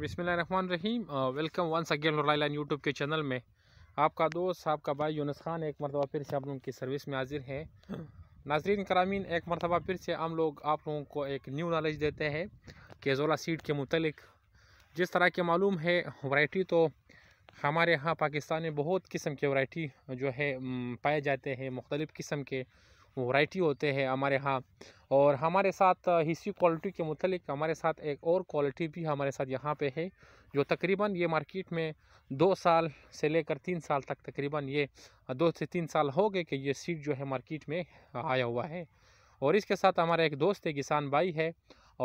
बिसमान रहीम welcome once again line YouTube के channel में आपका दोस्त आपका भाई यूनस खान एक मरतबा फिर से आप लोगों की सर्विस में हाजिर हैं नाजरीन करामीन एक मरतबा फिर से हम लोग आप लोगों को एक न्यू नॉलेज देते हैं केजोला सीड के मतलब जिस तरह के मालूम है वाइटी तो हमारे यहाँ पाकिस्तान में बहुत किस्म के वाइटी जो है पाए जाते हैं मुख्तलिफ़ किस्म के वैरायटी होते हैं हमारे यहाँ और हमारे साथ हिस्सी क्वालिटी के मतलब हमारे साथ एक और क्वालिटी भी हमारे साथ यहाँ पे है जो तकरीबन ये मार्केट में दो साल से लेकर तीन साल तक तकरीबन ये दो से तीन साल हो गए कि ये सीट जो है मार्केट में आया हुआ है और इसके साथ हमारा एक दोस्त है किसान भाई है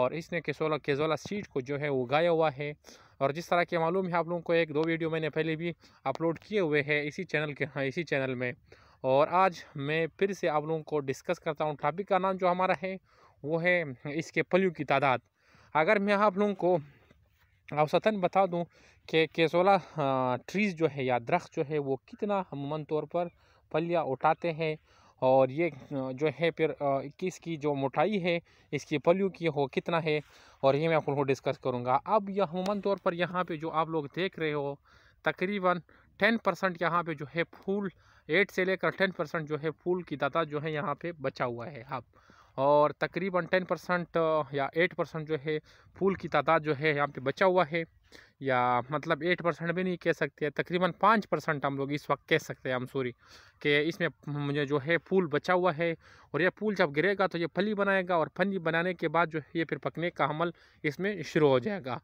और इसने केसोला केजोला सीट को जो है उगाया हुआ है और जिस तरह के मालूम है आप लोगों को एक दो वीडियो मैंने पहले भी अपलोड किए हुए हैं इसी चैनल के हाँ इसी चैनल में और आज मैं फिर से आप लोगों को डिस्कस करता हूँ टॉपिक का नाम जो हमारा है वो है इसके पलियों की तादाद अगर मैं आप लोगों को औसतन बता दूं कि केसोला ट्रीज़ जो है या दरख्त जो है वो कितना अमूमन तौर पर पलिया उठाते हैं और ये जो है फिर की जो मोटाई है इसकी पलियों की हो कितना है और ये मैं आप लोगों को डिस्कस करूँगा अब यह अमूमन तौर पर यहाँ पे जो आप लोग देख रहे हो तकरीबन टेन परसेंट यहाँ पे जो है फूल एट से लेकर टेन परसेंट जो है फूल की दादा जो है यहाँ पे बचा हुआ है आप और तकरीबन टेन परसेंट या एट परसेंट जो है फूल की तादाद जो है यहाँ पे बचा हुआ है या मतलब एट परसेंट भी नहीं कह सकते तकरीबन पाँच परसेंट हम लोग इस वक्त कह सकते हैं हम सॉरी कि इसमें मुझे जो है फूल बचा हुआ है और ये फूल जब गिरेगा तो ये फली बनाएगा और फली बनाने के बाद जो है ये फिर पकने का अमल इसमें शुरू हो जाएगा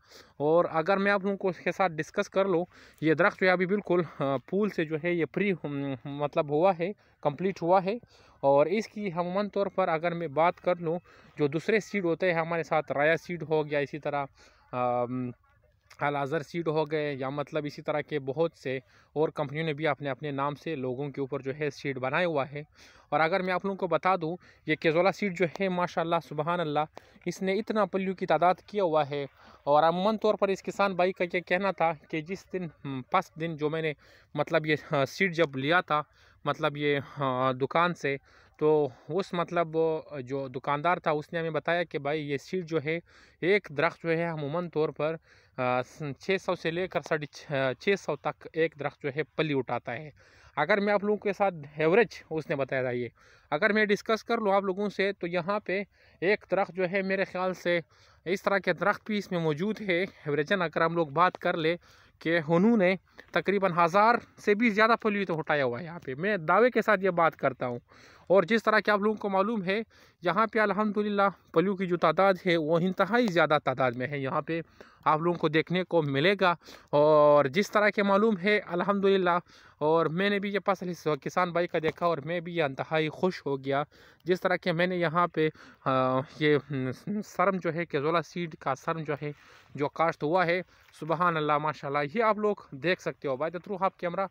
और अगर मैं आप लोगों को इसके साथ डिस्कस कर लूँ ये दरख्त जो है अभी बिल्कुल फूल से जो है ये फ्री हम्म, मतलब हुआ है कम्प्लीट हुआ है और इसकी हमूमन तौर पर अगर मैं बात कर लूँ जो दूसरे सीड होते हैं हमारे साथ राया सीड हो गया इसी तरह अलाज़र सीड हो गए या मतलब इसी तरह के बहुत से और कंपनियों ने भी अपने अपने नाम से लोगों के ऊपर जो है सीड बनाया हुआ है और अगर मैं आप लोगों को बता दूं ये केजोला सीड जो है माशाल्लाह सुबहान अल्लाह इसने इतना पल्लू की तादाद किया हुआ है और अमूमन तौर पर इस किसान भाई का ये कहना था कि जिस दिन फर्स्ट हम्म, दिन जो मैंने मतलब ये हाँ, सीड जब लिया था मतलब ये हाँ, दुकान से तो उस मतलब जो दुकानदार था उसने हमें बताया कि भाई ये सीट जो है एक दरख्त जो है अमूमन तौर पर छः सौ से लेकर साढ़े छः सौ तक एक दरख्त जो है पली उठाता है अगर मैं आप लोगों के साथ एवरेज उसने बताया था ये अगर मैं डिस्कस कर लूँ आप लोगों से तो यहाँ पे एक दरख्त जो है मेरे ख्याल से इस तरह के दरख्त भी इसमें मौजूद है एवरेजन अगर हम लोग बात कर ले कि उन्होंने तकरीबन हज़ार से भी ज़्यादा पली तो उठाया हुआ है यहाँ पर मैं दावे के साथ ये बात करता हूँ और जिस तरह के आप लोगों को मालूम है यहाँ पे अल्हम्दुलिल्लाह पलू की जो तादाद है वो इंतहाई ज़्यादा तादाद में है यहाँ पे आप लोगों को देखने को मिलेगा और जिस तरह के मालूम है अल्हम्दुलिल्लाह और मैंने भी ये फसल किसान भाई का देखा और मैं भी ये इंतहाई खुश हो गया जिस तरह के मैंने यहाँ पे आ, ये सरम हम्म, जो है केजोला सीड का शर्म जो है जो काश्त हुआ है सुबह अल्लाह माशा ये आप लोग देख सकते हो by the through half camera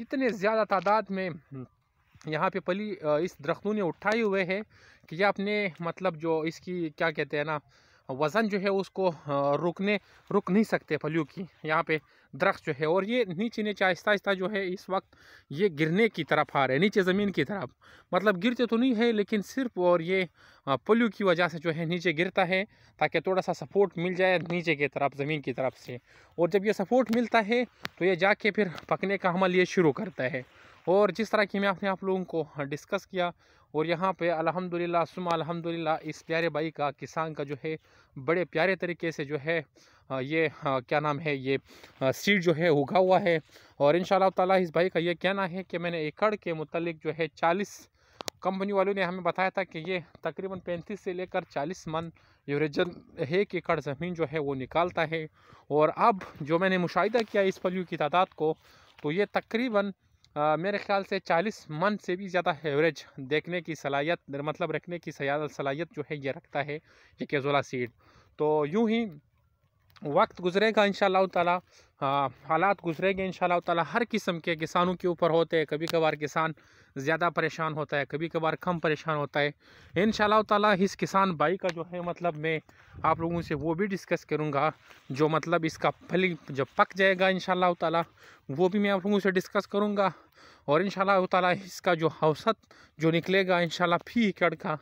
इतने ज़्यादा तादाद में यहाँ पे पली इस दरख्तों ने उठाए हुए है कि ये अपने मतलब जो इसकी क्या कहते हैं ना वज़न जो है उसको रुकने रुक नहीं सकते फलियों की यहाँ पे दरख्त जो है और ये नीचे नीचे आहिस्ता आहिस्ता जो है इस वक्त ये गिरने की तरफ आ रहे हैं नीचे ज़मीन की तरफ मतलब गिरते तो नहीं है लेकिन सिर्फ और ये पल्लू की वजह से जो है नीचे गिरता है ताकि थोड़ा सा सपोर्ट मिल जाए नीचे की तरफ ज़मीन की तरफ से और जब यह सपोर्ट मिलता है तो ये जाके फिर पकने का अमल ये शुरू करता है और जिस तरह की मैं अपने आप लोगों को डिस्कस हाँ, किया और यहाँ पे अल्हम्दुलिल्लाह सुमा अल्हम्दुलिल्लाह इस प्यारे भाई का किसान का जो है बड़े प्यारे तरीके से जो है हाँ, ये हाँ, क्या नाम है ये सीड जो है उगा हुआ है और इन ताला इस भाई का ये कहना है कि मैंने एकड़ के मुतलिक जो है चालीस कंपनी वालों ने हमें बताया था कि ये तकरीबन पैंतीस से लेकर चालीस मन यूरेजन एक एकड़ ज़मीन जो है वो निकालता है और अब जो मैंने मुशाह किया इस पलियों की तादाद को तो ये तकरीबन मेरे ख्याल से 40 मन से भी ज़्यादा एवरेज देखने की सलाहियत मतलब रखने की सलाहियत जो है ये रखता है ये केजोला सीड तो यूं ही वक्त गुजरेगा इन ताला हाँ, हालात गुजरेंगे इन ताला हर किस्म के किसानों के ऊपर होते हैं कभी कभार किसान ज़्यादा परेशान होता है कभी कभार कम परेशान होता है इन ताला इस किसान भाई का जो है मतलब मैं आप लोगों से वो भी डिस्कस करूँगा जो मतलब इसका फली जब पक जाएगा इन ताला वो भी मैं आप लोगों से डिस्कस करूँगा और इन ताला इसका जो औसत जो निकलेगा इन फी एकड़ का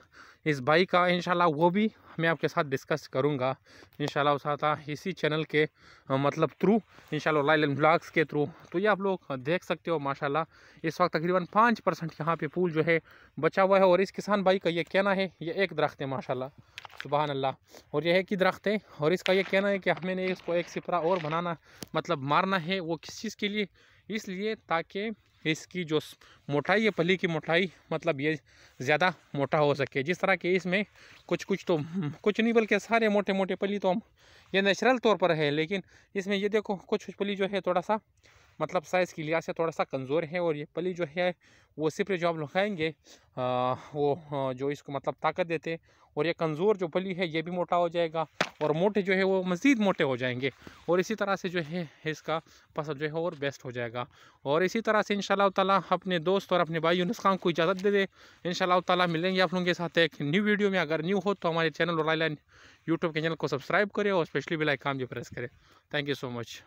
इस बाइक का इन वो भी मैं आपके साथ डिस्कस करूँगा इन शाला इसी चैनल के मतलब थ्रू इन लाइलन ब्लॉग्स के थ्रू तो ये आप लोग देख सकते हो माशाल्लाह इस वक्त तकरीबन पाँच परसेंट यहाँ पे फूल जो है बचा हुआ है और इस किसान भाई का ये कहना है ये एक दरख्त है माशा सुबहान अल्लाह और यह एक ही दरख्त है और इसका यह कहना है कि हमें इसको एक सिपरा और बनाना मतलब मारना है वो किस चीज़ के लिए इसलिए ताकि इसकी जो मोटाई है पली की मोटाई मतलब ये ज़्यादा मोटा हो सके जिस तरह के इसमें कुछ कुछ तो कुछ नहीं बल्कि सारे मोटे मोटे पली तो हम ये नेचुरल तौर पर है लेकिन इसमें ये देखो कुछ कुछ पली जो है थोड़ा सा मतलब साइज़ के लिहाज से थोड़ा सा कमज़ोर है और ये पली जो है वो सिर्फ जो आप लगाएंगे वो जो इसको मतलब ताकत देते और ये कमज़ोर जो पली है ये भी मोटा हो जाएगा और मोटे जो है वो मज़ीद मोटे हो जाएंगे और इसी तरह से जो है इसका फसल जो है और बेस्ट हो जाएगा और इसी तरह से इन ताला अपने दोस्त और अपने भाई नुस्खान को इजाज़त दे दे इन ताला मिलेंगे आप लोगों के साथ एक न्यू वीडियो में अगर न्यू हो तो हमारे चैनल और लाइन यूट्यूब चैनल को सब्सक्राइब करें और स्पेशली काम भी प्रेस करें थैंक यू सो मच